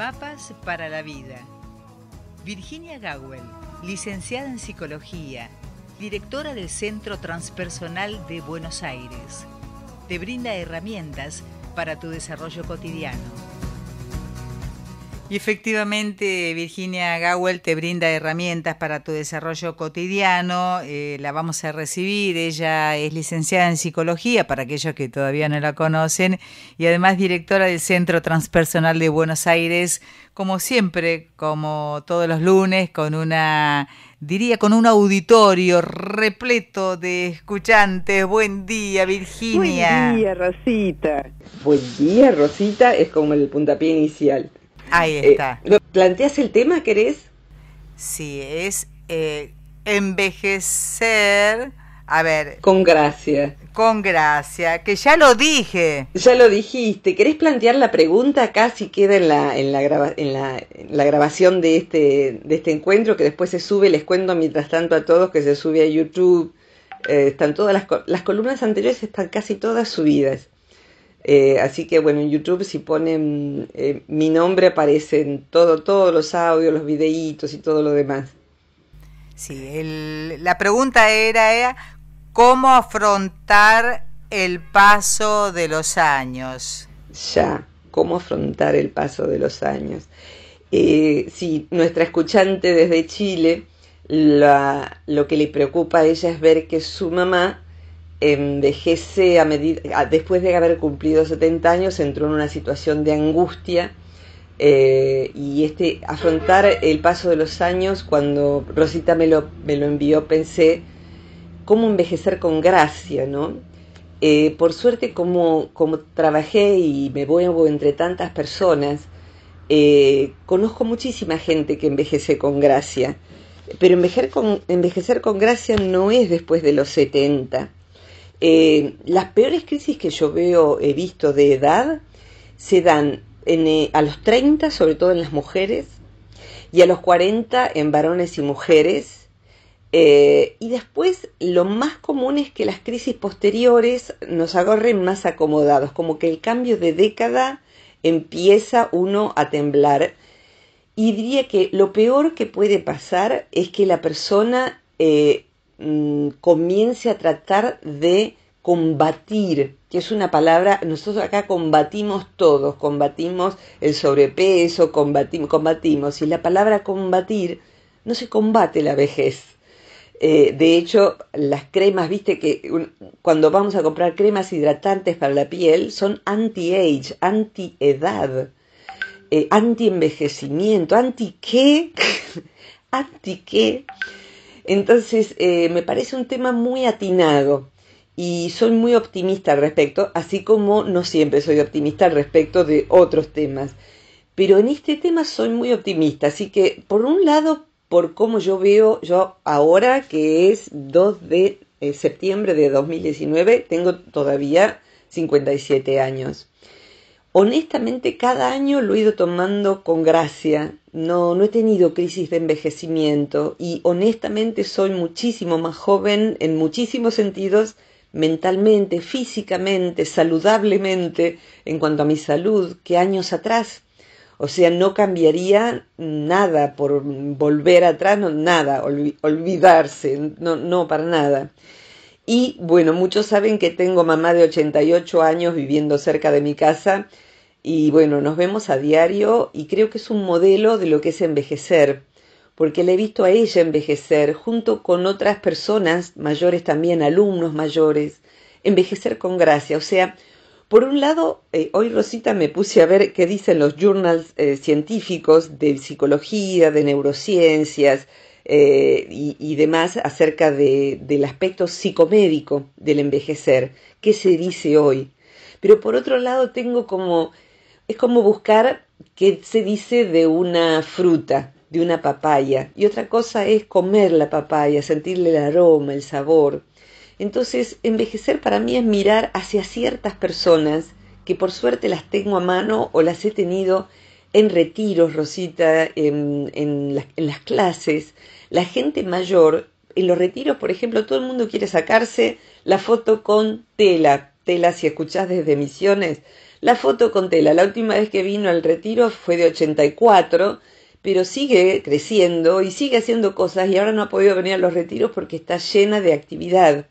Mapas para la Vida. Virginia Gawel, licenciada en Psicología, directora del Centro Transpersonal de Buenos Aires, te brinda herramientas para tu desarrollo cotidiano. Y efectivamente, Virginia Gawel te brinda herramientas para tu desarrollo cotidiano. Eh, la vamos a recibir. Ella es licenciada en psicología, para aquellos que todavía no la conocen, y además directora del Centro Transpersonal de Buenos Aires, como siempre, como todos los lunes, con una, diría, con un auditorio repleto de escuchantes. Buen día, Virginia. Buen día, Rosita. Buen día, Rosita, es como el puntapié inicial. Ahí eh, está. ¿Planteas el tema, querés? Sí, es eh, envejecer. A ver. Con gracia. Con gracia, que ya lo dije. Ya lo dijiste. ¿Querés plantear la pregunta? Casi queda en la, en la, en la, grabación de este, de este encuentro, que después se sube, les cuento mientras tanto a todos que se sube a YouTube. Eh, están todas las, las columnas anteriores están casi todas subidas. Eh, así que bueno, en YouTube si ponen eh, mi nombre aparecen todo, todos los audios, los videitos y todo lo demás. Sí, la pregunta era, cómo afrontar el paso de los años. Ya, cómo afrontar el paso de los años. Eh, sí, nuestra escuchante desde Chile, lo que le preocupa a ella es ver que su mamá envejece a medida, después de haber cumplido 70 años, entró en una situación de angustia eh, y este afrontar el paso de los años, cuando Rosita me lo, me lo envió, pensé, ¿cómo envejecer con gracia? Eh, por suerte, como, como trabajé y me vuelvo entre tantas personas, eh, conozco muchísima gente que envejece con gracia, pero envejecer con, envejecer con gracia no es después de los 70 eh, las peores crisis que yo veo, he visto de edad, se dan eh, a los 30, sobre todo en las mujeres, y a los 40 en varones y mujeres. Eh, y después lo más común es que las crisis posteriores nos agarren más acomodados, como que el cambio de década empieza uno a temblar. Y diría que lo peor que puede pasar es que la persona Mm, comience a tratar de combatir, que es una palabra, nosotros acá combatimos todos, combatimos el sobrepeso, combatimos, y la palabra combatir no se combate la vejez. Eh, de hecho, las cremas, viste que cuando vamos a comprar cremas hidratantes para la piel son anti-age, anti-edad, eh, anti-envejecimiento, anti-qué, anti-qué. anti anti anti qué anti qué entonces, eh, me parece un tema muy atinado y soy muy optimista al respecto, así como no siempre soy optimista al respecto de otros temas. Pero en este tema soy muy optimista, así que por un lado, por cómo yo veo yo ahora, que es 2 de eh, septiembre de 2019, tengo todavía 57 años honestamente cada año lo he ido tomando con gracia. No, no he tenido crisis de envejecimiento y honestamente soy muchísimo más joven en muchísimos sentidos, mentalmente, físicamente, saludablemente, en cuanto a mi salud, que años atrás. O sea, no cambiaría nada por volver atrás, no, nada, olvidarse, no, no, para nada. Y bueno, muchos saben que tengo mamá de 88 años viviendo cerca de mi casa y bueno, nos vemos a diario y creo que es un modelo de lo que es envejecer, porque le he visto a ella envejecer junto con otras personas mayores también, alumnos mayores, envejecer con gracia. O sea, por un lado, eh, hoy Rosita me puse a ver qué dicen los journals eh, científicos de psicología, de neurociencias, eh, y, demás acerca del aspecto psicomédico del envejecer, qué se dice hoy. Pero por otro lado tengo como, es como buscar qué se dice de una fruta, de una papaya, y otra cosa es comer la papaya, sentirle el aroma, el sabor. Entonces, envejecer para mí es mirar hacia ciertas personas que por suerte las tengo a mano o las he tenido en retiros, Rosita, en, en las clases, la gente mayor, en los retiros, por ejemplo, todo el mundo quiere sacarse la foto con tela. Tela, si escuchás desde Misiones, la foto con tela. La última vez que vino al retiro fue de 84, pero sigue creciendo y sigue haciendo cosas y ahora no ha podido venir a los retiros porque está llena de actividad.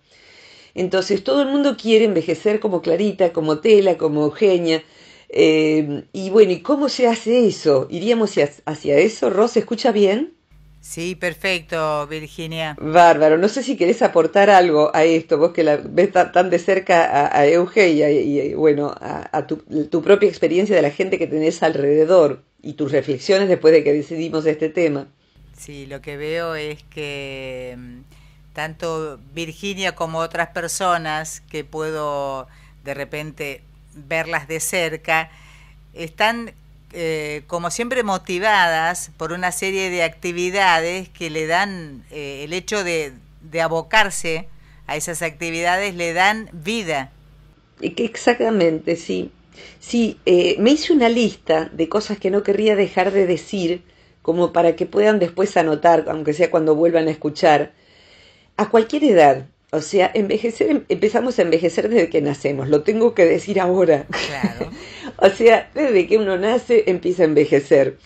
Entonces todo el mundo quiere envejecer como Clarita, como Tela, como Eugenia. Eh, y bueno, ¿y cómo se hace eso? ¿Iríamos hacia, hacia eso? ¿Ros, escucha bien? Sí, perfecto, Virginia. Bárbaro. No sé si querés aportar algo a esto, vos que la ves tan de cerca a, Eugenia y, bueno, a, tu, tu, propia experiencia de la gente que tenés alrededor y tus reflexiones después de que decidimos este tema. Sí, lo que veo es que mm, tanto Virginia como otras personas que puedo de repente verlas de cerca están eh, como siempre, motivadas por una serie de actividades que le dan eh, el hecho de, abocarse a esas actividades, le dan vida. Eh, exactamente, sí. Sí, me hice una lista de cosas que no querría dejar de decir, como para que puedan después anotar, aunque sea cuando vuelvan a escuchar, a cualquier edad. O sea, envejecer, em, empezamos a envejecer desde que nacemos, lo tengo que decir ahora. Claro. o sea, desde que uno nace empieza a envejecer.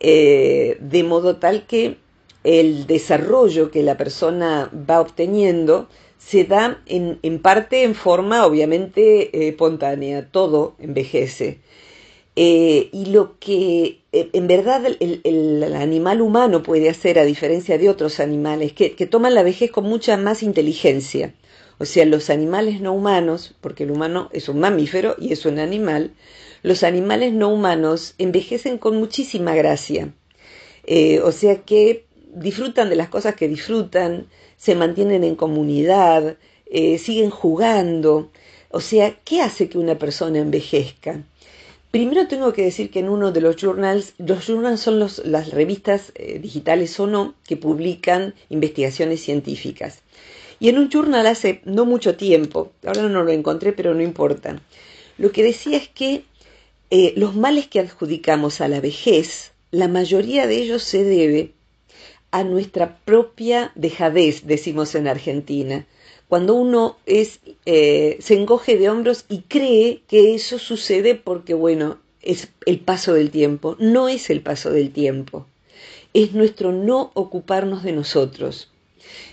Eh, de modo tal que el desarrollo que la persona va obteniendo se da en, en parte en forma obviamente eh, espontánea, todo envejece. Eh, y lo que en verdad el, animal humano puede hacer a diferencia de otros animales, que, que toman la vejez con mucha más inteligencia. O sea, los animales no humanos, porque el humano es un mamífero y es un animal, los animales no humanos envejecen con muchísima gracia. Eh, o sea que disfrutan de las cosas que disfrutan, se mantienen en comunidad, eh, siguen jugando. O sea, ¿qué hace que una persona envejezca? Primero tengo que decir que en uno de los journals, los journals son las revistas eh, digitales o no que publican investigaciones científicas. Y en un journal hace no mucho tiempo, ahora no lo encontré, pero no importa, lo que decía es que eh, los males que adjudicamos a la vejez, la mayoría de ellos se debe a nuestra propia dejadez, decimos en Argentina, cuando uno eh, se encoge de hombros y cree que eso sucede porque, bueno, es el paso del tiempo. No es el paso del tiempo, es nuestro no ocuparnos de nosotros.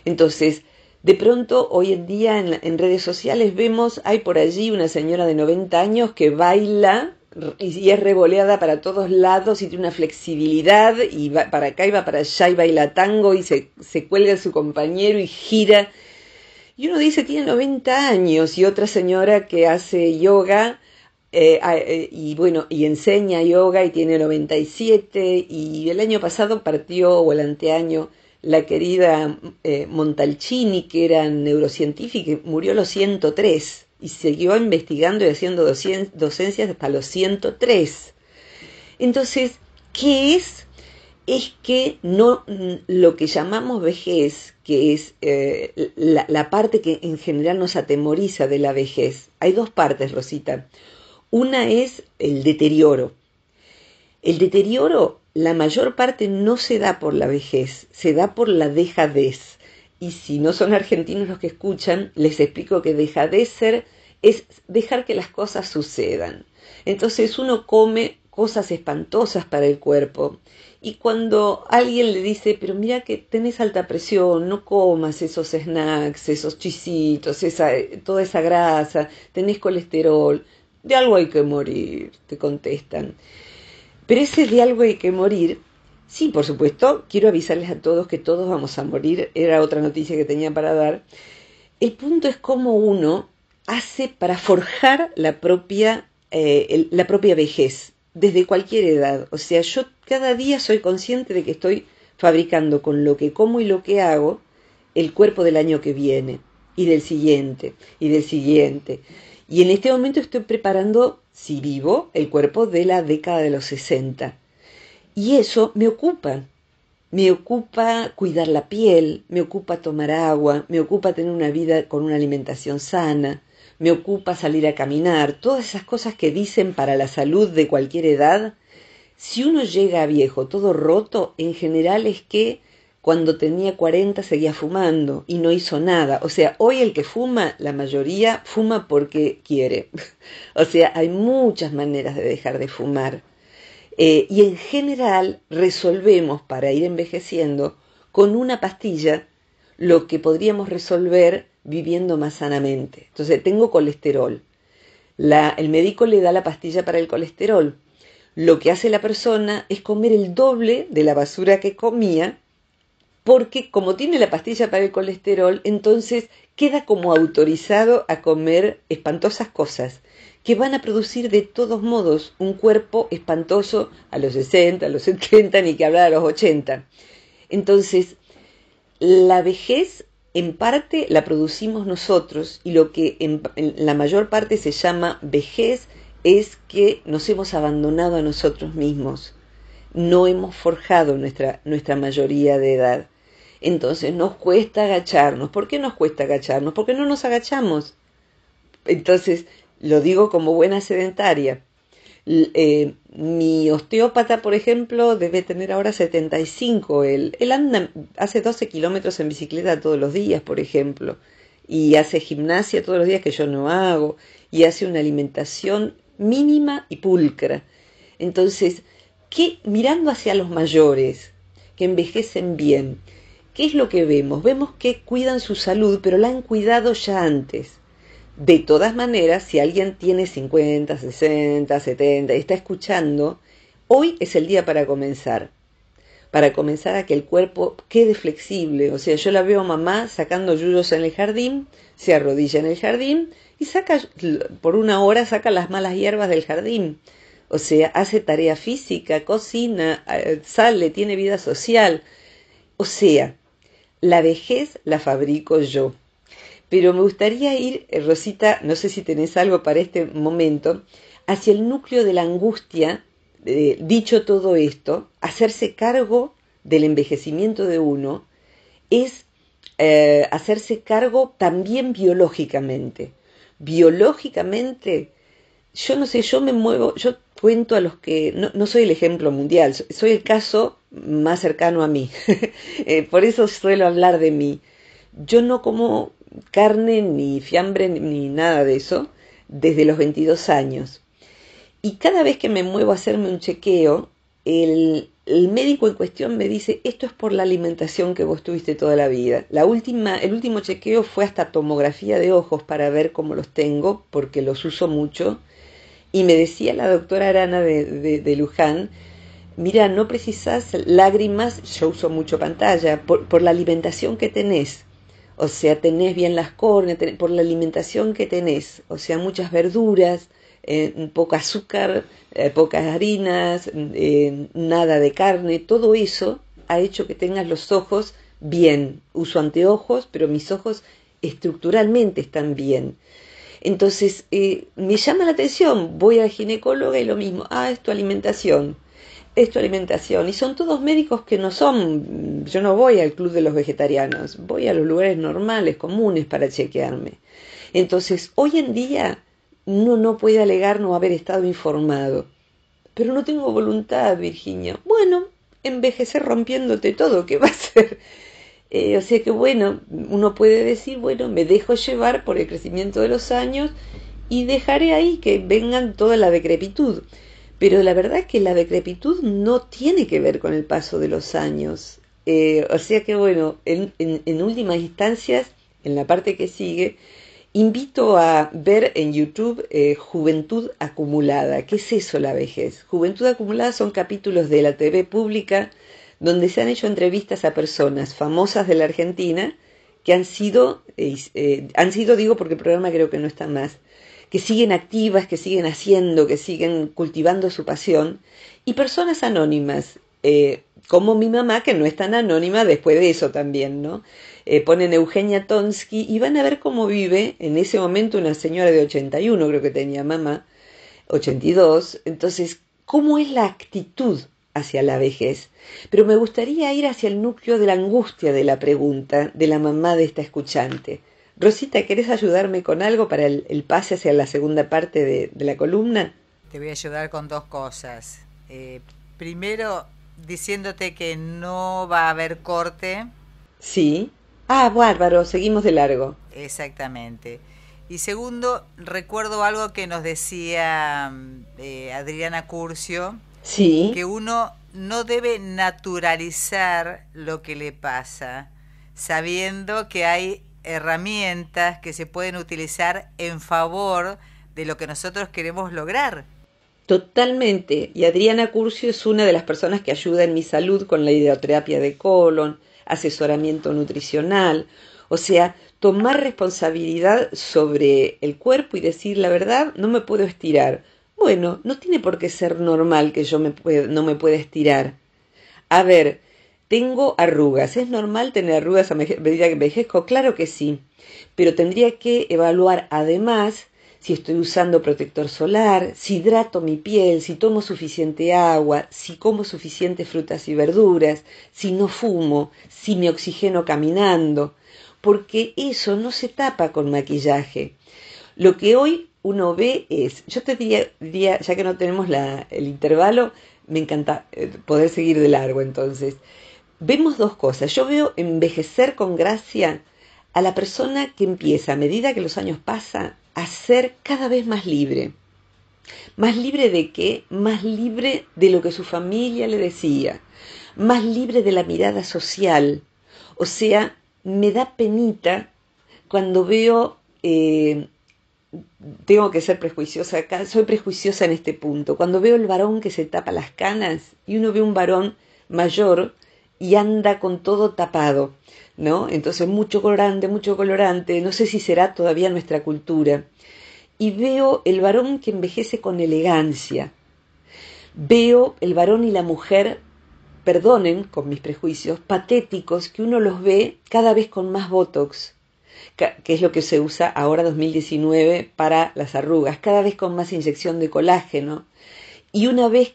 Entonces, de pronto, hoy en día en redes sociales vemos, hay por allí una señora de 90 años que baila y es revoleada para todos lados y tiene una flexibilidad y va para acá y va para allá y baila tango y se, se cuelga su compañero y gira. Y uno dice, tiene 90 años y otra señora que hace yoga eh, eh, y bueno, y enseña yoga y tiene 97 y el año pasado partió o el anteaño la querida eh, Montalcini, que era neurocientífica, y murió a los 103 y siguió investigando y haciendo docencias hasta los 103. Entonces, ¿qué es? Es que no mm, lo que llamamos vejez, que es eh, la parte que en general nos atemoriza de la vejez. Hay dos partes, Rosita. Una es el deterioro. El deterioro, la mayor parte no se da por la vejez, se da por la dejadez y si no son argentinos los que escuchan, les explico que deja de ser es dejar que las cosas sucedan. Entonces uno come cosas espantosas para el cuerpo y cuando alguien le dice, pero mira que tenés alta presión, no comas esos snacks, esos chisitos, toda esa grasa, tenés colesterol, de algo hay que morir, te contestan. Pero ese de algo hay que morir Sí, por supuesto, quiero avisarles a todos que todos vamos a morir, era otra noticia que tenía para dar. El punto es cómo uno hace para forjar la propia, eh, la propia vejez, desde cualquier edad. O sea, yo cada día soy consciente de que estoy fabricando con lo que como y lo que hago el cuerpo del año que viene y del siguiente y del siguiente. Y en este momento estoy preparando, si vivo, el cuerpo de la década de los 60. Y eso me ocupa. Me ocupa cuidar la piel, me ocupa tomar agua, me ocupa tener una vida con una alimentación sana, me ocupa salir a caminar, todas esas cosas que dicen para la salud de cualquier edad. Si uno llega viejo todo roto, en general es que cuando tenía 40 seguía fumando y no hizo nada. O sea, hoy el que fuma, la mayoría fuma porque quiere. O sea, hay muchas maneras de dejar de fumar. Eh, y en general resolvemos para ir envejeciendo con una pastilla lo que podríamos resolver viviendo más sanamente. Entonces, tengo colesterol. el médico le da la pastilla para el colesterol. Lo que hace la persona es comer el doble de la basura que comía, porque como tiene la pastilla para el colesterol, entonces queda como autorizado a comer espantosas cosas que van a producir de todos modos un cuerpo espantoso a los 60, a los 70, ni que hablar a los 80. Entonces, la vejez en parte la producimos nosotros y lo que en, la mayor parte se llama vejez es que nos hemos abandonado a nosotros mismos, no hemos forjado nuestra, nuestra mayoría de edad. Entonces nos cuesta agacharnos. ¿Por qué nos cuesta agacharnos? Porque no nos agachamos. Entonces lo digo como buena sedentaria. Eh, mi osteópata, por ejemplo, debe tener ahora 75. Él, él anda, hace 12 kilómetros en bicicleta todos los días, por ejemplo. Y hace gimnasia todos los días que yo no hago. Y hace una alimentación mínima y pulcra. Entonces, que mirando hacia los mayores, que envejecen bien, ¿qué es lo que vemos? Vemos que cuidan su salud, pero la han cuidado ya antes. De todas maneras, si alguien tiene 50, 60, 70 y está escuchando, hoy es el día para comenzar. Para comenzar a que el cuerpo quede flexible. O sea, yo la veo mamá sacando yuyos en el jardín, se arrodilla en el jardín y saca, por una hora saca las malas hierbas del jardín. O sea, hace tarea física, cocina, eh, sale, tiene vida social. O sea, la vejez la fabrico yo. Pero me gustaría ir, eh, Rosita, no sé si tenés algo para este momento, hacia el núcleo de la angustia, dicho todo esto, hacerse cargo del envejecimiento de uno es eh, hacerse cargo también biológicamente. Biológicamente, yo no sé, yo me muevo, yo cuento a los que, no, soy el ejemplo mundial, soy el caso más cercano a mí, eh, por eso suelo hablar de mí. Yo no como carne, ni fiambre, ni nada de eso, desde los 22 años. Y cada vez que me muevo a hacerme un chequeo, el, médico en cuestión me dice, esto es por la alimentación que vos tuviste toda la vida. La última, el último chequeo fue hasta tomografía de ojos para ver cómo los tengo, porque los uso mucho. Y me decía la doctora Arana de, Luján, mira, no precisas lágrimas, yo uso mucho pantalla, por, por la alimentación que tenés. O sea, tenés bien las córneas, por la alimentación que tenés, o sea, muchas verduras, eh, poco azúcar, eh, pocas harinas, mm, eh, nada de carne, todo eso ha hecho que tengas los ojos bien. Uso anteojos, pero mis ojos estructuralmente están bien. Entonces, me llama la atención, voy al ginecólogo y lo mismo, ah, es tu alimentación esto alimentación. Y son todos médicos que no son, yo no voy al club de los vegetarianos, voy a los lugares normales, comunes para chequearme. Entonces, hoy en día uno no puede alegar no haber estado informado. Pero no tengo voluntad, Virginia. Bueno, envejecer rompiéndote todo, ¿qué va a ser? Eh, o sea que bueno, uno puede decir, bueno, me dejo llevar por el crecimiento de los años y dejaré ahí que vengan toda la decrepitud. Pero la verdad es que la decrepitud no tiene que ver con el paso de los años. Eh, o sea que bueno, en, últimas instancias, en la parte que sigue, invito a ver en YouTube eh, Juventud Acumulada. ¿Qué es eso la vejez? Juventud Acumulada son capítulos de la TV pública donde se han hecho entrevistas a personas famosas de la Argentina que han sido, eh, han sido, digo porque el programa creo que no está más, que siguen activas, que siguen haciendo, que siguen cultivando su pasión, y personas anónimas, eh, como mi mamá, que no es tan anónima después de eso también, ¿no? Eh, ponen Eugenia Tonsky y van a ver cómo vive en ese momento una señora de 81, creo que tenía mamá, 82, entonces, ¿cómo es la actitud hacia la vejez? Pero me gustaría ir hacia el núcleo de la angustia de la pregunta de la mamá de esta escuchante. Rosita, ¿querés ayudarme con algo para el, pase hacia la segunda parte de, la columna? Te voy a ayudar con dos cosas. Eh, primero, diciéndote que no va a haber corte. Sí. Ah, bárbaro, seguimos de largo. Exactamente. Y segundo, recuerdo algo que nos decía eh, Adriana Curcio. Sí. Que uno no debe naturalizar lo que le pasa, sabiendo que hay herramientas que se pueden utilizar en favor de lo que nosotros queremos lograr. Totalmente. Y Adriana Curcio es una de las personas que ayuda en mi salud con la hidroterapia de colon, asesoramiento nutricional. O sea, tomar responsabilidad sobre el cuerpo y decir la verdad, no me puedo estirar. Bueno, no tiene por qué ser normal que yo me, no me pueda estirar. A ver, tengo arrugas. ¿Es normal tener arrugas a medida que envejezco? Claro que sí. Pero tendría que evaluar además si estoy usando protector solar, si hidrato mi piel, si tomo suficiente agua, si como suficientes frutas y verduras, si no fumo, si me oxigeno caminando, porque eso no se tapa con maquillaje. Lo que hoy uno ve es, yo te diría, ya que no tenemos el intervalo, me encanta eh, poder seguir de largo entonces vemos dos cosas. Yo veo envejecer con gracia a la persona que empieza, a medida que los años pasan, a ser cada vez más libre. ¿Más libre de qué? Más libre de lo que su familia le decía. Más libre de la mirada social. O sea, me da penita cuando veo... Eh, tengo que ser prejuiciosa acá, soy prejuiciosa en este punto. Cuando veo el varón que se tapa las canas y uno ve un varón mayor y anda con todo tapado, ¿no? Entonces mucho colorante, mucho colorante, no sé si será todavía nuestra cultura. Y veo el varón que envejece con elegancia. Veo el varón y la mujer, perdonen con mis prejuicios, patéticos, que uno los ve cada vez con más botox, que es lo que se usa ahora 2019 para las arrugas, cada vez con más inyección de colágeno, y una vez,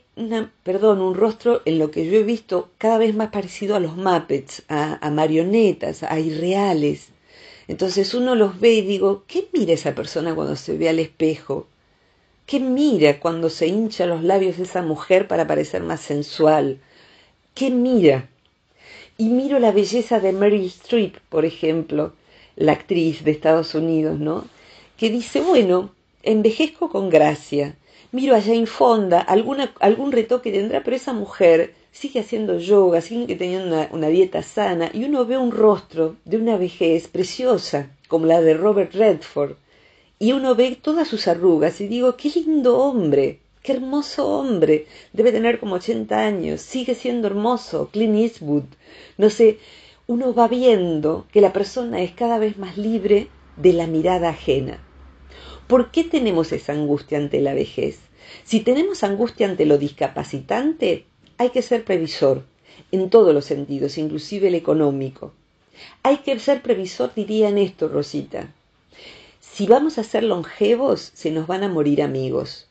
perdón, un rostro en lo que yo he visto cada vez más parecido a los Muppets, a, marionetas, a irreales. Entonces uno los ve y digo, ¿qué mira esa persona cuando se ve al espejo? ¿Qué mira cuando se hincha los labios de esa mujer para parecer más sensual? ¿Qué mira? Y miro la belleza de Meryl Streep, por ejemplo, la actriz de Estados Unidos, ¿no? Que dice, bueno, envejezco con gracia, miro allá en Fonda, alguna, algún retoque tendrá, pero esa mujer sigue haciendo yoga, sigue teniendo una, una, dieta sana y uno ve un rostro de una vejez preciosa, como la de Robert Redford, y uno ve todas sus arrugas y digo, qué lindo hombre, qué hermoso hombre, debe tener como 80 años, sigue siendo hermoso, Clint Eastwood, no sé, uno va viendo que la persona es cada vez más libre de la mirada ajena. ¿Por qué tenemos esa angustia ante la vejez? Si tenemos angustia ante lo discapacitante, hay que ser previsor, en todos los sentidos, inclusive el económico. Hay que ser previsor, diría en esto, Rosita. Si vamos a ser longevos, se nos van a morir amigos.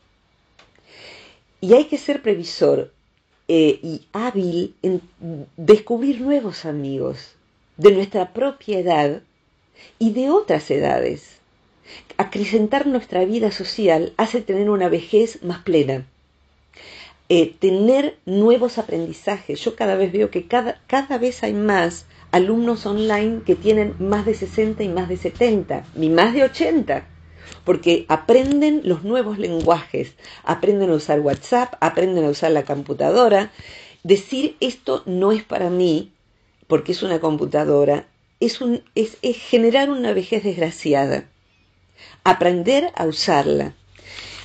Y hay que ser previsor eh, y hábil en descubrir nuevos amigos de nuestra propia edad y de otras edades acrecentar nuestra vida social hace tener una vejez más plena. Eh, tener nuevos aprendizajes. Yo cada vez veo que cada, vez hay más alumnos online que tienen más de 60 y más de 70, ni más de 80, porque aprenden los nuevos lenguajes, aprenden a usar WhatsApp, aprenden a usar la computadora. Decir esto no es para mí, porque es una computadora, es, un, es generar una vejez desgraciada aprender a usarla,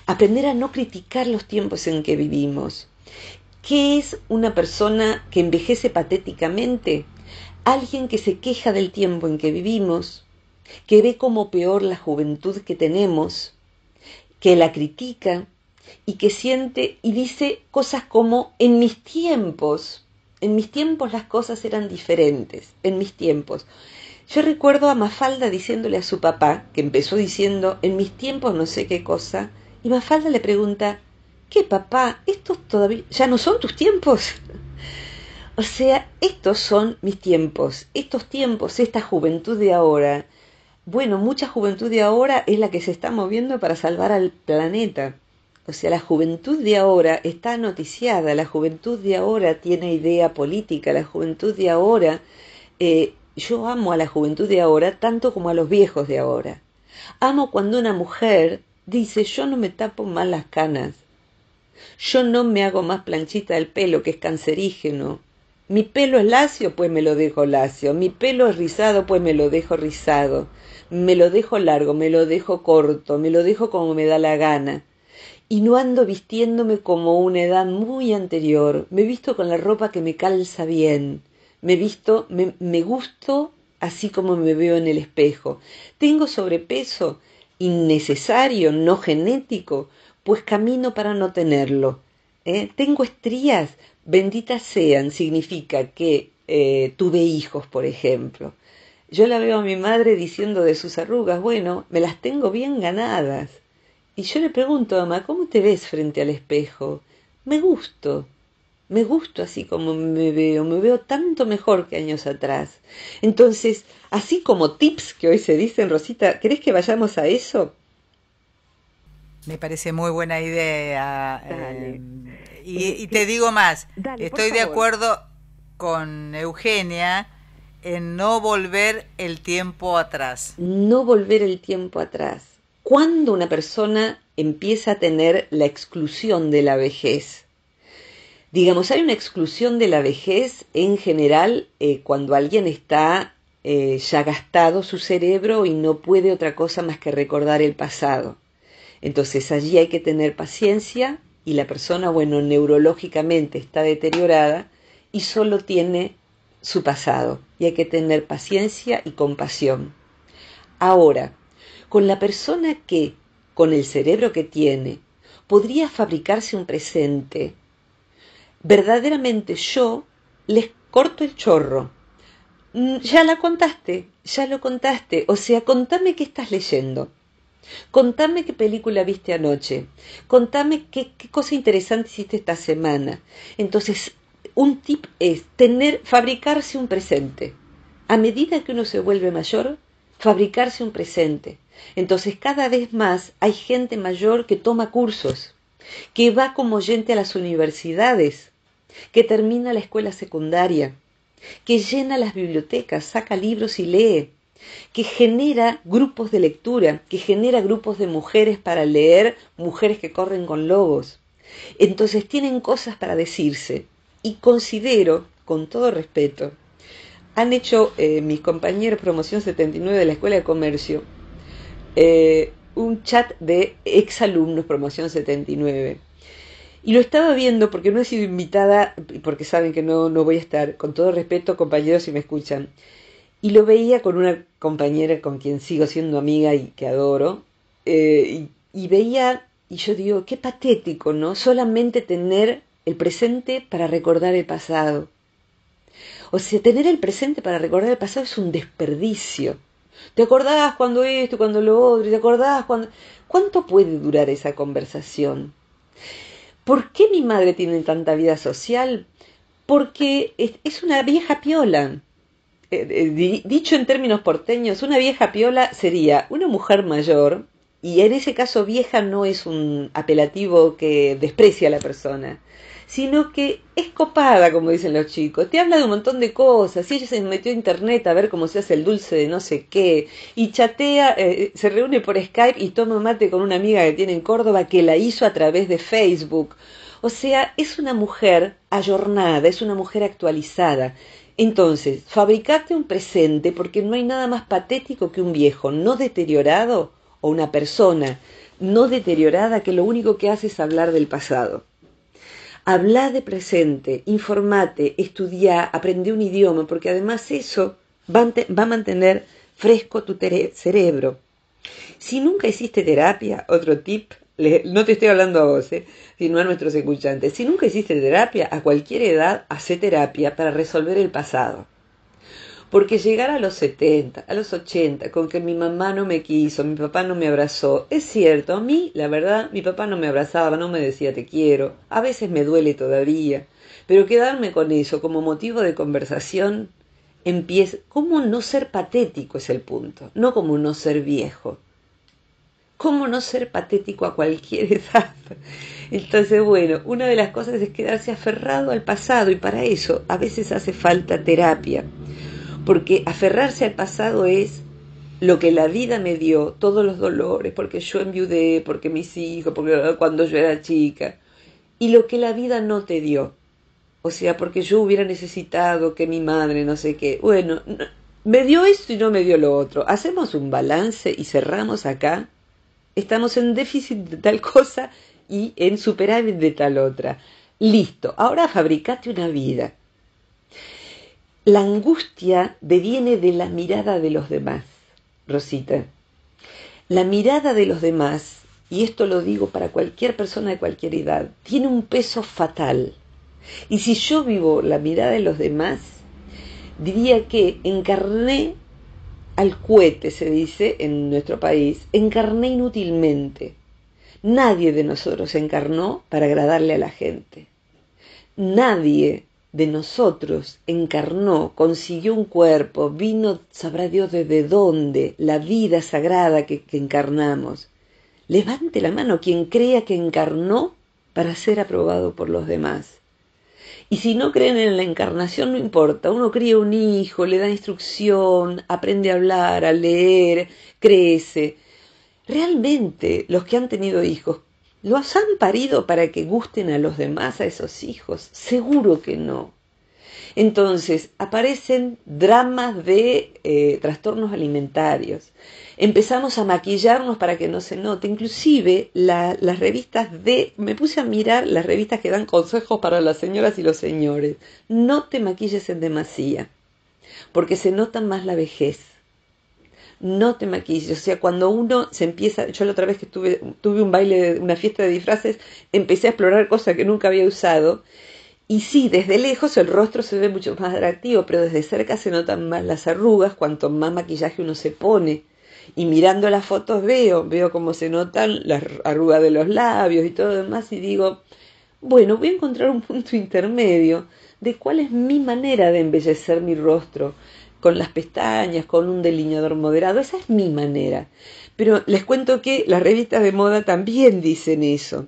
aprender a no criticar los tiempos en que vivimos. ¿Qué es una persona que envejece patéticamente? Alguien que se queja del tiempo en que vivimos, que ve como peor la juventud que tenemos, que la critica y que siente y dice cosas como en mis tiempos, en mis tiempos las cosas eran diferentes, en mis tiempos. Yo recuerdo a Mafalda diciéndole a su papá, que empezó diciendo, en mis tiempos no sé qué cosa, y Mafalda le pregunta, ¿qué papá? ¿Estos todavía ya no son tus tiempos? o sea, estos son mis tiempos, estos tiempos, esta juventud de ahora. Bueno, mucha juventud de ahora es la que se está moviendo para salvar al planeta. O sea, la juventud de ahora está noticiada, la juventud de ahora tiene idea política, la juventud de ahora eh, yo amo a la juventud de ahora tanto como a los viejos de ahora. Amo cuando una mujer dice yo no me tapo más las canas, yo no me hago más planchita del pelo que es cancerígeno. Mi pelo es lacio, pues me lo dejo lacio. Mi pelo es rizado, pues me lo dejo rizado. Me lo dejo largo, me lo dejo corto, me lo dejo como me da la gana. Y no ando vistiéndome como una edad muy anterior. Me visto con la ropa que me calza bien me visto, me, me gusto así como me veo en el espejo. Tengo sobrepeso innecesario, no genético, pues camino para no tenerlo. ¿eh? Tengo estrías, benditas sean, significa que eh, tuve hijos, por ejemplo. Yo la veo a mi madre diciendo de sus arrugas, bueno, me las tengo bien ganadas. Y yo le pregunto, mamá, ¿cómo te ves frente al espejo? Me gusto me gusto así como me veo, me veo tanto mejor que años atrás. Entonces, así como tips que hoy se dicen, Rosita, ¿crees que vayamos a eso? Me parece muy buena idea. Eh, y, te digo más, estoy de acuerdo con Eugenia en no volver el tiempo atrás. No volver el tiempo atrás. ¿Cuándo una persona empieza a tener la exclusión de la vejez? digamos, hay una exclusión de la vejez en general eh, cuando alguien está eh, ya gastado su cerebro y no puede otra cosa más que recordar el pasado. Entonces allí hay que tener paciencia y la persona, bueno, neurológicamente está deteriorada y solo tiene su pasado y hay que tener paciencia y compasión. Ahora, con la persona que, con el cerebro que tiene, podría fabricarse un presente verdaderamente yo les corto el chorro. Mm, ya la contaste, ya lo contaste, o sea, contame qué estás leyendo. Contame qué película viste anoche. Contame qué, qué, cosa interesante hiciste esta semana. Entonces, un tip es tener, fabricarse un presente. A medida que uno se vuelve mayor, fabricarse un presente. Entonces, cada vez más hay gente mayor que toma cursos, que va como oyente a las universidades, que termina la escuela secundaria, que llena las bibliotecas, saca libros y lee, que genera grupos de lectura, que genera grupos de mujeres para leer, mujeres que corren con lobos. Entonces tienen cosas para decirse y considero, con todo respeto, han hecho eh, mis compañeros promoción 79 de la Escuela de Comercio eh, un chat de exalumnos promoción 79 y lo estaba viendo porque no he sido invitada, porque saben que no, no voy a estar, con todo respeto, compañeros, si me escuchan. Y lo veía con una compañera con quien sigo siendo amiga y que adoro. Eh, y, veía, y yo digo, qué patético, ¿no? Solamente tener el presente para recordar el pasado. O sea, tener el presente para recordar el pasado es un desperdicio. ¿Te acordás cuando esto, cuando lo otro? ¿Te acordás cuando...? ¿Cuánto puede durar esa conversación? ¿Por qué mi madre tiene tanta vida social? Porque es una vieja piola. Eh, eh, dicho en términos porteños, una vieja piola sería una mujer mayor, y en ese caso vieja no es un apelativo que desprecia a la persona, sino que es copada, como dicen los chicos. Te habla de un montón de cosas. ella se metió a internet a ver cómo se hace el dulce de no sé qué. Y chatea, eh, se reúne por Skype y toma mate con una amiga que tiene en Córdoba que la hizo a través de Facebook. O sea, es una mujer ayornada, es una mujer actualizada. Entonces, fabricate un presente porque no hay nada más patético que un viejo no deteriorado o una persona no deteriorada que lo único que hace es hablar del pasado. Habla de presente, informate, estudia, aprende un idioma, porque además eso va a mantener fresco tu cerebro. Si nunca hiciste terapia, otro tip, no te estoy hablando a vos, eh, sino a nuestros escuchantes, si nunca hiciste terapia, a cualquier edad, hace terapia para resolver el pasado. Porque llegar a los 70, a los 80, con que mi mamá no me quiso, mi papá no me abrazó, es cierto, a mí, la verdad, mi papá no me abrazaba, no me decía te quiero, a veces me duele todavía, pero quedarme con eso como motivo de conversación empieza, ¿cómo no ser patético es el punto? No como no ser viejo. ¿Cómo no ser patético a cualquier edad? Entonces, bueno, una de las cosas es quedarse aferrado al pasado y para eso a veces hace falta terapia porque aferrarse al pasado es lo que la vida me dio, todos los dolores, porque yo enviudé, porque mis hijos, porque cuando yo era chica, y lo que la vida no te dio. O sea, porque yo hubiera necesitado que mi madre, no sé qué, bueno, me dio esto y no me dio lo otro. Hacemos un balance y cerramos acá. Estamos en déficit de tal cosa y en superávit de tal otra. Listo, ahora fabricate una vida la angustia deviene de la mirada de los demás, Rosita. La mirada de los demás, y esto lo digo para cualquier persona de cualquier edad, tiene un peso fatal. Y si yo vivo la mirada de los demás, diría que encarné al cohete, se dice en nuestro país, encarné inútilmente. Nadie de nosotros encarnó para agradarle a la gente. Nadie de nosotros, encarnó, consiguió un cuerpo, vino, sabrá Dios desde dónde, la vida sagrada que, encarnamos. Levante la mano quien crea que encarnó para ser aprobado por los demás. Y si no creen en la encarnación, no importa, uno cría un hijo, le da instrucción, aprende a hablar, a leer, crece. Realmente los que han tenido hijos ¿Los han parido para que gusten a los demás, a esos hijos? Seguro que no. Entonces, aparecen dramas de eh, trastornos alimentarios. Empezamos a maquillarnos para que no se note. Inclusive las revistas de... Me puse a mirar las revistas que dan consejos para las señoras y los señores. No te maquilles en demasía, porque se nota más la vejez no te maquilles. O sea, cuando uno se empieza, yo la otra vez que estuve, tuve un baile, una fiesta de disfraces, empecé a explorar cosas que nunca había usado. Y sí, desde lejos el rostro se ve mucho más atractivo, pero desde cerca se notan más las arrugas cuanto más maquillaje uno se pone. Y mirando las fotos veo, veo cómo se notan las arrugas de los labios y todo demás y digo, bueno, voy a encontrar un punto intermedio de cuál es mi manera de embellecer mi rostro, con las pestañas, con un delineador moderado. Esa es mi manera. Pero les cuento que las revistas de moda también dicen eso.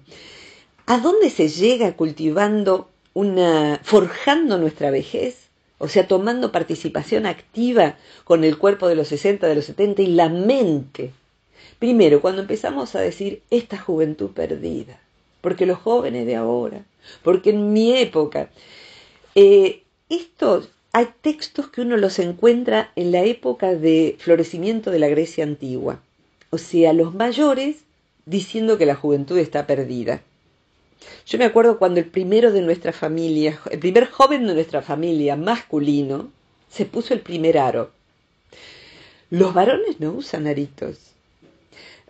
¿A dónde se llega cultivando una, forjando nuestra vejez? O sea, tomando participación activa con el cuerpo de los 60, de los 70 y la mente. Primero, cuando empezamos a decir esta juventud perdida, porque los jóvenes de ahora, porque en mi época, eh, esto hay textos que uno los encuentra en la época de florecimiento de la Grecia antigua, o sea, los mayores diciendo que la juventud está perdida. Yo me acuerdo cuando el primero de nuestra familia, el primer joven de nuestra familia masculino, se puso el primer aro. Los varones no usan aritos.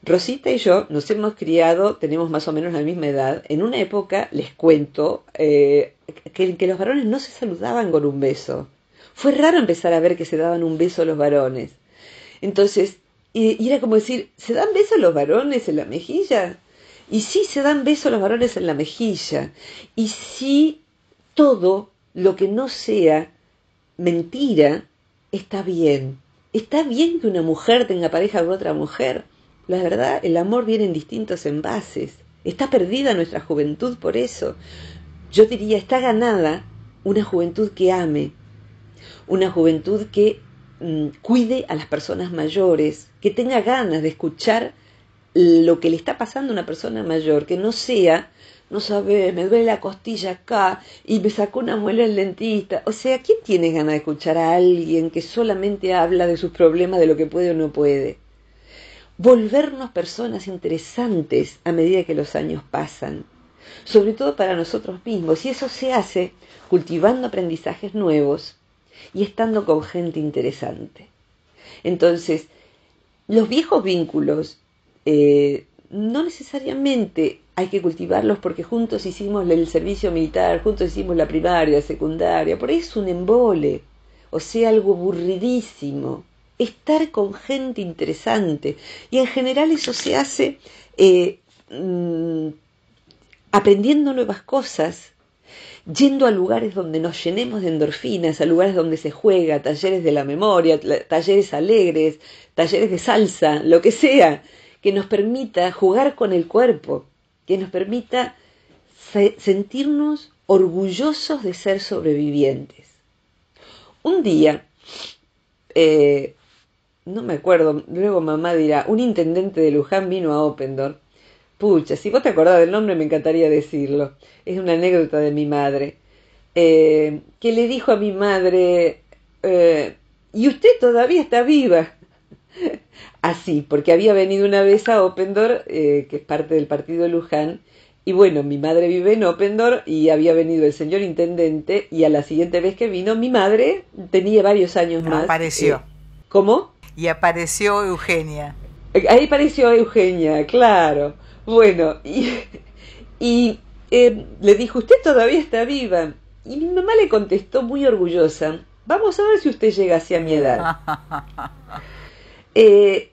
Rosita y yo nos hemos criado, tenemos más o menos la misma edad, en una época, les cuento, eh, que, los varones no se saludaban con un beso. Fue raro empezar a ver que se daban un beso los varones. Entonces, y, era como decir, ¿se dan besos los varones en la mejilla? Y sí, se dan besos los varones en la mejilla. Y sí, todo lo que no sea mentira está bien. Está bien que una mujer tenga pareja con otra mujer. La verdad, el amor viene en distintos envases. Está perdida nuestra juventud por eso yo diría, está ganada una juventud que ame, una juventud que mm, cuide a las personas mayores, que tenga ganas de escuchar lo que le está pasando a una persona mayor, que no sea, no sabe, me duele la costilla acá y me sacó una muela el dentista. O sea, ¿quién tiene ganas de escuchar a alguien que solamente habla de sus problemas, de lo que puede o no puede? Volvernos personas interesantes a medida que los años pasan sobre todo para nosotros mismos. Y eso se hace cultivando aprendizajes nuevos y estando con gente interesante. Entonces, los viejos vínculos eh, no necesariamente hay que cultivarlos porque juntos hicimos el servicio militar, juntos hicimos la primaria, secundaria, por ahí es un embole, o sea, algo aburridísimo. Estar con gente interesante. Y en general eso se hace eh, mm, aprendiendo nuevas cosas, yendo a lugares donde nos llenemos de endorfinas, a lugares donde se juega, talleres de la memoria, talleres alegres, talleres de salsa, lo que sea, que nos permita jugar con el cuerpo, que nos permita sentirnos orgullosos de ser sobrevivientes. Un día, eh, no me acuerdo, luego mamá dirá, un intendente de Luján vino a Open Pucha, si vos te acordás del nombre me encantaría decirlo. Es una anécdota de mi madre. Eh, que le dijo a mi madre, eh, y usted todavía está viva. Así, porque había venido una vez a Opendor, eh, que es parte del partido Luján, y bueno, mi madre vive en Opendor y había venido el señor intendente y a la siguiente vez que vino mi madre tenía varios años más. Apareció. ¿Cómo? Y apareció Eugenia. Ahí apareció Eugenia, claro. Bueno, y, eh, le dijo, usted todavía está viva. Y mi mamá le contestó muy orgullosa, vamos a ver si usted llega hacia mi edad. Eh,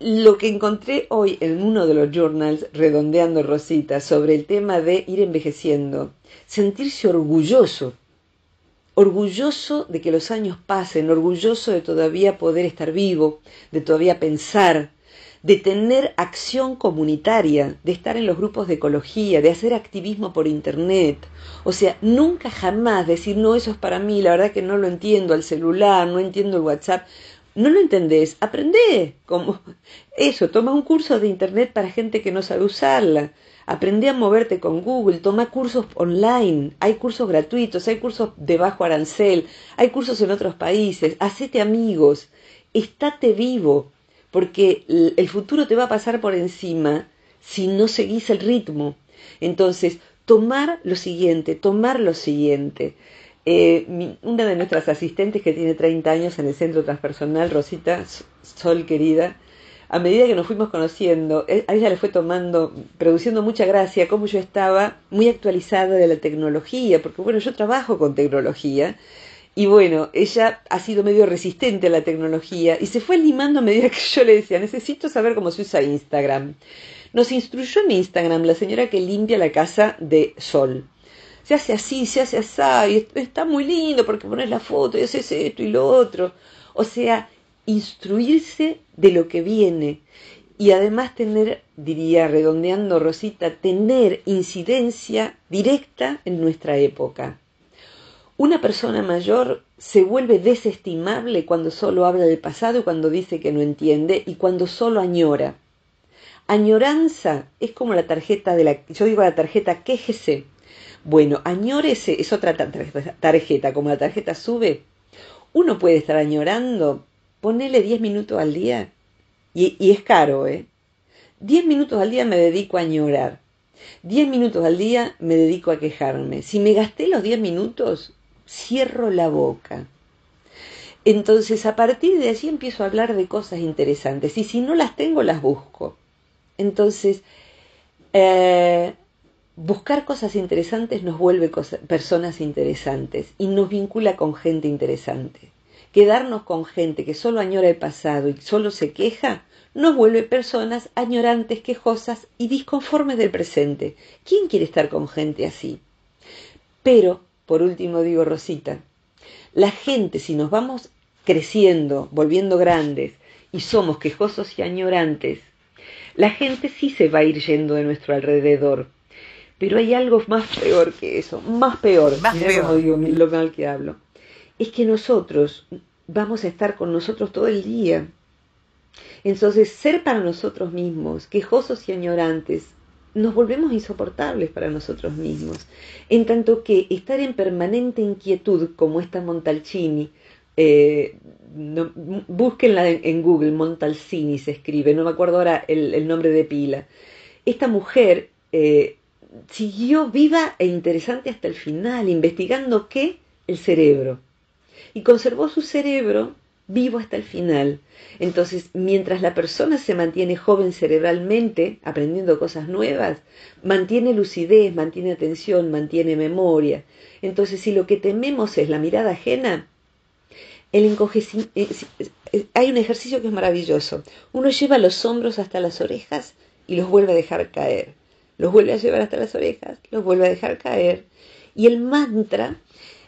lo que encontré hoy en uno de los journals, redondeando Rosita, sobre el tema de ir envejeciendo, sentirse orgulloso, orgulloso de que los años pasen, orgulloso de todavía poder estar vivo, de todavía pensar, de tener acción comunitaria, de estar en los grupos de ecología, de hacer activismo por internet. O sea, nunca jamás decir, no, eso es para mí, la verdad que no lo entiendo, al celular, no entiendo el WhatsApp. No lo entendés, Aprende. Como eso, toma un curso de internet para gente que no sabe usarla. Aprende a moverte con Google, toma cursos online, hay cursos gratuitos, hay cursos de bajo arancel, hay cursos en otros países, hacete amigos, estate vivo, porque el futuro te va a pasar por encima si no seguís el ritmo. Entonces, tomar lo siguiente, tomar lo siguiente. Eh, una de nuestras asistentes que tiene 30 años en el centro transpersonal, Rosita Sol querida, a medida que nos fuimos conociendo, e, a ella le fue tomando, produciendo mucha gracia, cómo yo estaba muy actualizada de la tecnología, porque bueno, yo trabajo con tecnología y bueno, ella ha sido medio resistente a la tecnología y se fue limando a medida que yo le decía, necesito saber cómo se usa Instagram. Nos instruyó en Instagram la señora que limpia la casa de Sol. Se hace así, se hace así, y está muy lindo porque pones la foto y haces esto y lo otro. O sea, instruirse de lo que viene y además tener, diría redondeando Rosita, tener incidencia directa en nuestra época. Una persona mayor se vuelve desestimable cuando solo habla del pasado y cuando dice que no entiende y cuando solo añora. Añoranza es como la tarjeta de la... Yo digo la tarjeta quejese. Bueno, añórese es otra tarjeta, como la tarjeta sube. Uno puede estar añorando, ponele 10 minutos al día. Y, y es caro, ¿eh? 10 minutos al día me dedico a añorar. 10 minutos al día me dedico a quejarme. Si me gasté los 10 minutos, cierro la boca. Entonces, a partir de allí empiezo a hablar de cosas interesantes y si no las tengo, las busco. Entonces, eh, buscar cosas interesantes nos vuelve personas interesantes y nos vincula con gente interesante. Quedarnos con gente que solo añora el pasado y solo se queja, nos vuelve personas añorantes, quejosas y disconformes del presente. ¿Quién quiere estar con gente así? Pero por último digo Rosita, la gente si nos vamos creciendo, volviendo grandes y somos quejosos y añorantes, la gente sí se va a ir yendo de nuestro alrededor. Pero hay algo más peor que eso, más peor, más Digo, lo que hablo. Es que nosotros vamos a estar con nosotros todo el día. Entonces, ser para nosotros mismos, quejosos y añorantes, nos volvemos insoportables para nosotros mismos, en tanto que estar en permanente inquietud como esta Montalcini, eh, búsquenla en, Google, Montalcini se escribe, no me acuerdo ahora el, nombre de pila, esta mujer eh, siguió viva e interesante hasta el final, investigando qué, el cerebro, y conservó su cerebro vivo hasta el final. Entonces, mientras la persona se mantiene joven cerebralmente, aprendiendo cosas nuevas, mantiene lucidez, mantiene atención, mantiene memoria. Entonces, si lo que tememos es la mirada ajena, el eh, eh, hay un ejercicio que es maravilloso. Uno lleva los hombros hasta las orejas y los vuelve a dejar caer. Los vuelve a llevar hasta las orejas, los vuelve a dejar caer. Y el mantra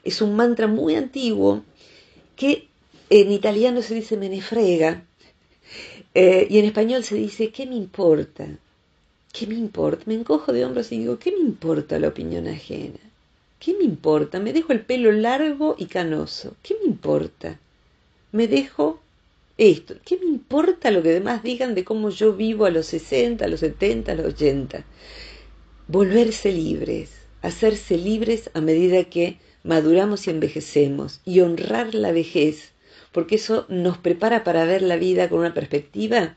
es un mantra muy antiguo que en italiano se dice me eh, y en español se dice ¿qué me importa? ¿Qué me importa? Me encojo de hombros y digo ¿qué me importa la opinión ajena? ¿Qué me importa? Me dejo el pelo largo y canoso. ¿Qué me importa? Me dejo esto. ¿Qué me importa lo que demás digan de cómo yo vivo a los 60, a los 70, a los 80? Volverse libres, hacerse libres a medida que maduramos y envejecemos y honrar la vejez porque eso nos prepara para ver la vida con una perspectiva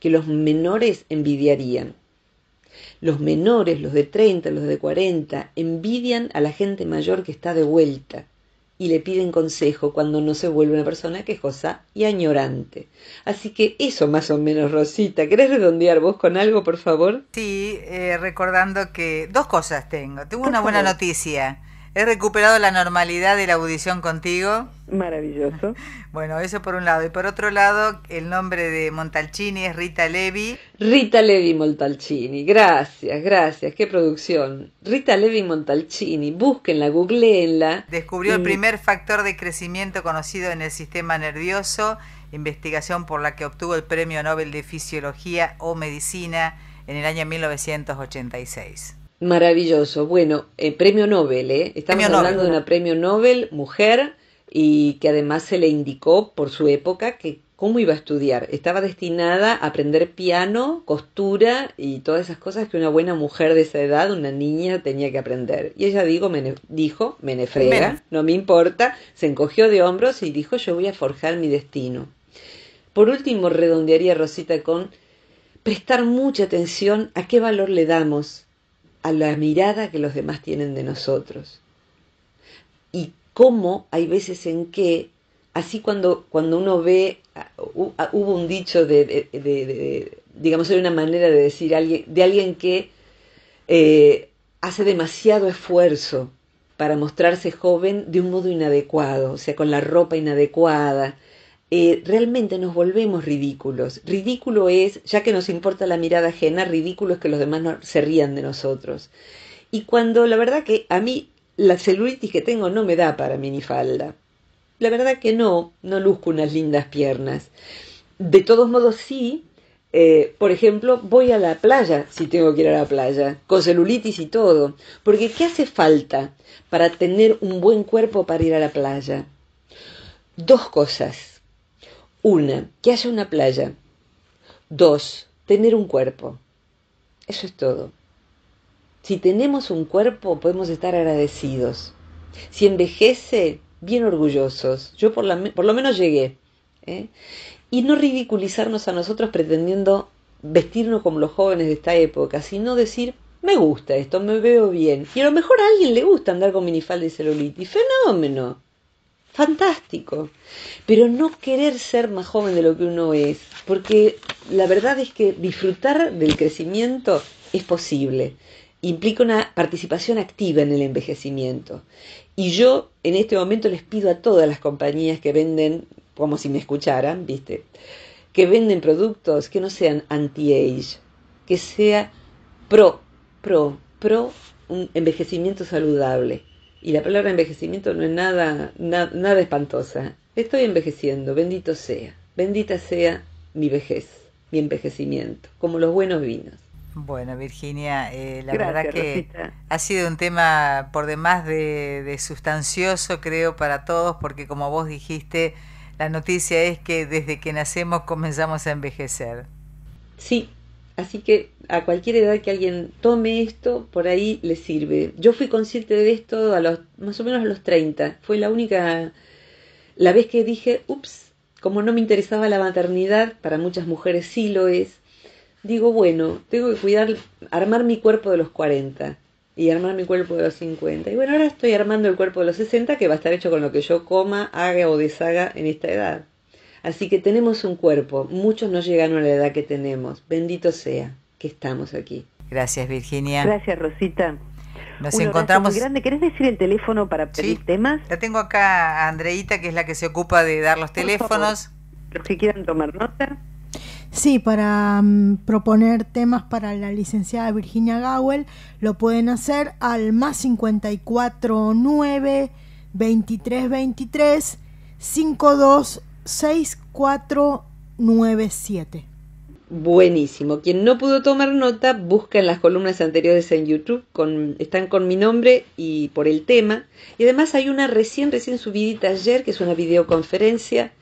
que los menores envidiarían. Los menores, los de 30, los de 40, envidian a la gente mayor que está de vuelta y le piden consejo cuando no se vuelve una persona quejosa y añorante. Así que eso más o menos, Rosita. ¿Querés redondear vos con algo, por favor? Sí, eh, recordando que dos cosas tengo. Tengo una buena noticia. He recuperado la normalidad de la audición contigo. Maravilloso. Bueno, eso por un lado. Y por otro lado, el nombre de Montalcini es Rita Levi. Rita Levi Montalcini, gracias, gracias. Qué producción. Rita Levi Montalcini, búsquenla, googleenla. Descubrió el primer factor de crecimiento conocido en el sistema nervioso, investigación por la que obtuvo el Premio Nobel de Fisiología o Medicina en el año 1986. Maravilloso. Bueno, eh, premio Nobel, ¿eh? Estamos hablando de una premio Nobel, mujer, y que además se le indicó por su época que cómo iba a estudiar. Estaba destinada a aprender piano, costura y todas esas cosas que una buena mujer de esa edad, una niña, tenía que aprender. Y ella digo, me dijo, me nefrega, no me importa, se encogió de hombros y dijo, yo voy a forjar mi destino. Por último, redondearía Rosita con prestar mucha atención a qué valor le damos a la mirada que los demás tienen de nosotros. Y cómo hay veces en que, así cuando, cuando uno ve, uh, uh, hubo un dicho de, de, digamos, era una manera de decir de alguien que eh, hace demasiado esfuerzo para mostrarse joven de un modo inadecuado, o sea, con la ropa inadecuada, eh, realmente nos volvemos ridículos. Ridículo es, ya que nos importa la mirada ajena, ridículo es que los demás se rían de nosotros. Y cuando la verdad que a mí la celulitis que tengo no me da para ni falda. La verdad que no, no luzco unas lindas piernas. De todos modos sí, eh, por ejemplo, voy a la playa, si tengo que ir a la playa, con celulitis y todo. Porque ¿qué hace falta para tener un buen cuerpo para ir a la playa? Dos cosas una, que haya una playa. Dos, tener un cuerpo. Eso es todo. Si tenemos un cuerpo, podemos estar agradecidos. Si envejece, bien orgullosos. Yo por, por lo menos llegué. ¿eh? Y no ridiculizarnos a nosotros pretendiendo vestirnos como los jóvenes de esta época, sino decir, me gusta esto, me veo bien. Y a lo mejor a alguien le gusta andar con minifalda y celulitis. Fenómeno fantástico. Pero no querer ser más joven de lo que uno es, porque la verdad es que disfrutar del crecimiento es posible. Implica una participación activa en el envejecimiento. Y yo en este momento les pido a todas las compañías que venden, como si me escucharan, ¿viste? Que venden productos que no sean anti-age, que sea pro, pro, pro un envejecimiento saludable y la palabra envejecimiento no es nada, nada espantosa. Estoy envejeciendo, bendito sea. Bendita sea mi vejez, mi envejecimiento, como los buenos vinos. Bueno, Virginia, eh, la verdad que ha sido un tema por demás de, de, sustancioso, creo, para todos, porque como vos dijiste, la noticia es que desde que nacemos comenzamos a envejecer. Sí, así que a cualquier edad que alguien tome esto, por ahí le sirve. Yo fui consciente de esto a los, más o menos a los 30. Fue la única, la vez que dije, ups, como no me interesaba la maternidad, para muchas mujeres sí lo es, digo, bueno, tengo que cuidar, armar mi cuerpo de los 40 y armar mi cuerpo de los 50. Y bueno, ahora estoy armando el cuerpo de los 60 que va a estar hecho con lo que yo coma, haga o deshaga en esta edad. Así que tenemos un cuerpo, muchos no llegaron a la edad que tenemos, bendito sea estamos aquí. Gracias, Virginia. Gracias, Rosita. Nos encontramos. grande. ¿Querés decir el teléfono para pedir sí. temas? La tengo acá a Andreita, que es la que se ocupa de dar los teléfonos. Los que quieran tomar nota. Sí, para mm, proponer temas para la licenciada Virginia Gowell lo pueden hacer al más 549 2323 526497 buenísimo. Quien no pudo tomar nota, busca en las columnas anteriores en YouTube, con, están con mi nombre y por el tema. Y además hay una recién, recién subidita ayer, que es una videoconferencia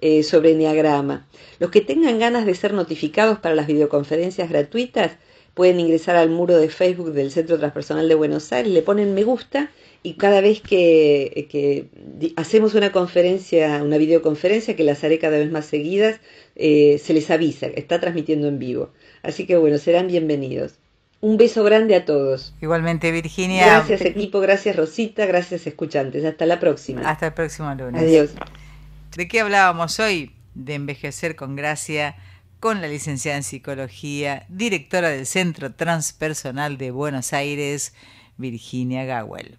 eh, sobre Enneagrama. Los que tengan ganas de ser notificados para las videoconferencias gratuitas, pueden ingresar al muro de Facebook del Centro Transpersonal de Buenos Aires, le ponen me gusta y cada vez que, eh, hacemos una conferencia, una videoconferencia, que las haré cada vez más seguidas, eh, se les avisa, está transmitiendo en vivo. Así que bueno, serán bienvenidos. Un beso grande a todos. Igualmente, Virginia. Gracias, equipo, gracias, Rosita, gracias, escuchantes. Hasta la próxima. Hasta el próximo lunes. Adiós. ¿De qué hablábamos hoy? De envejecer con gracia con la licenciada en psicología, directora del Centro Transpersonal de Buenos Aires, Virginia Gawel.